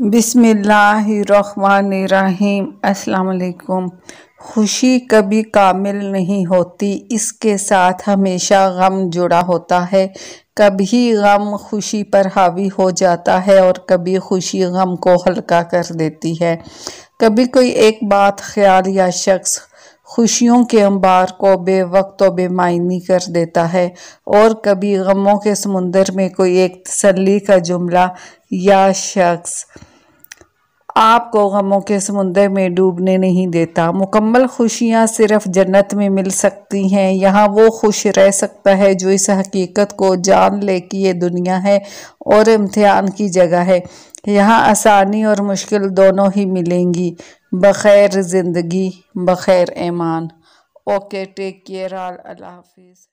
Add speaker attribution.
Speaker 1: बिसमीम असलकुम खुशी कभी कामिल नहीं होती इसके साथ हमेशा गम जुड़ा होता है कभी गम खुशी पर हावी हो जाता है और कभी खुशी गम को हल्का कर देती है कभी कोई एक बात ख्याल या शख्स खुशियों के अंबार को बेवक्त और बेमायनी कर देता है और कभी गमों के समुंदर में कोई एक तसली का जुमला या शख्स आपको गमों के समुंदर में डूबने नहीं देता मुकम्मल खुशियाँ सिर्फ जन्नत में मिल सकती हैं यहाँ वो खुश रह सकता है जो इस हकीकत को जान ले कि ये दुनिया है और इम्तहान की जगह है यहाँ आसानी और मुश्किल दोनों ही मिलेंगी बखैर ज़िंदगी बखैर ईमान
Speaker 2: ओके टेक केयर आल अल्लाह हाफिज़